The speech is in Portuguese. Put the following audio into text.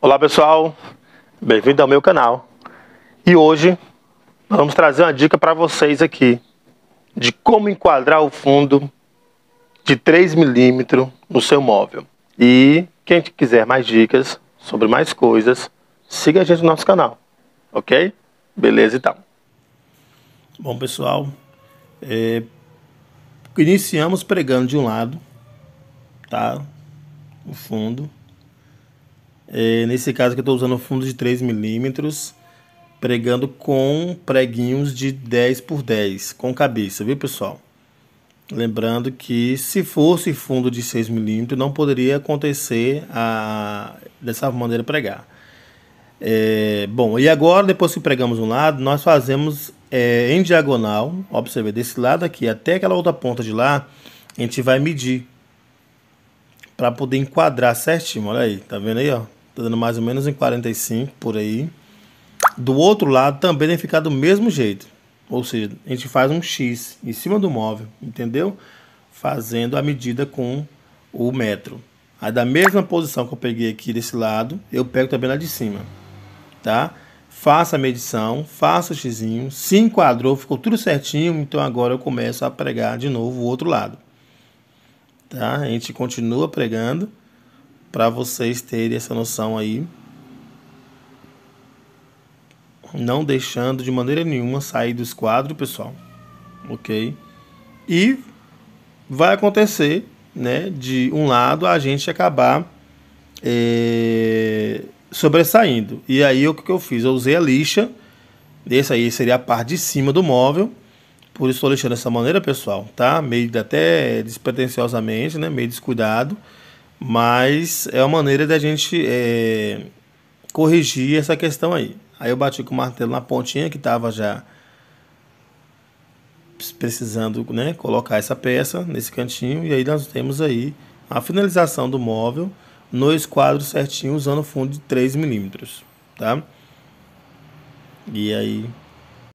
Olá pessoal, bem-vindo ao meu canal. E hoje vamos trazer uma dica para vocês aqui de como enquadrar o fundo de 3 milímetros no seu móvel. E quem quiser mais dicas sobre mais coisas, siga a gente no nosso canal, ok? Beleza então. Bom pessoal, é... iniciamos pregando de um lado, tá? O fundo é, nesse caso que eu estou usando fundo de 3 milímetros, pregando com preguinhos de 10 por 10, com cabeça, viu pessoal? Lembrando que se fosse fundo de 6 milímetros, não poderia acontecer a, dessa maneira pregar. É, bom, e agora, depois que pregamos um lado, nós fazemos é, em diagonal, observe, desse lado aqui até aquela outra ponta de lá, a gente vai medir para poder enquadrar certinho, olha aí, tá vendo aí, ó? Tá dando mais ou menos em 45 por aí. Do outro lado também tem ficar do mesmo jeito. Ou seja, a gente faz um X em cima do móvel, entendeu? Fazendo a medida com o metro. Aí da mesma posição que eu peguei aqui desse lado, eu pego também lá de cima, tá? Faço a medição, faço o X, se enquadrou, ficou tudo certinho, então agora eu começo a pregar de novo o outro lado. Tá? A gente continua pregando para vocês terem essa noção aí. Não deixando de maneira nenhuma sair do esquadro, pessoal. Ok? E vai acontecer, né? De um lado a gente acabar é, sobressaindo. E aí o que eu fiz? Eu usei a lixa. Esse aí seria a parte de cima do móvel. Por isso estou lixando dessa maneira, pessoal, tá? Meio até despretensiosamente, né? Meio descuidado. Mas é uma maneira da gente é, corrigir essa questão aí. Aí eu bati com o martelo na pontinha que estava já precisando né, colocar essa peça nesse cantinho. E aí nós temos aí a finalização do móvel no esquadro certinho usando fundo de 3 milímetros, tá? E aí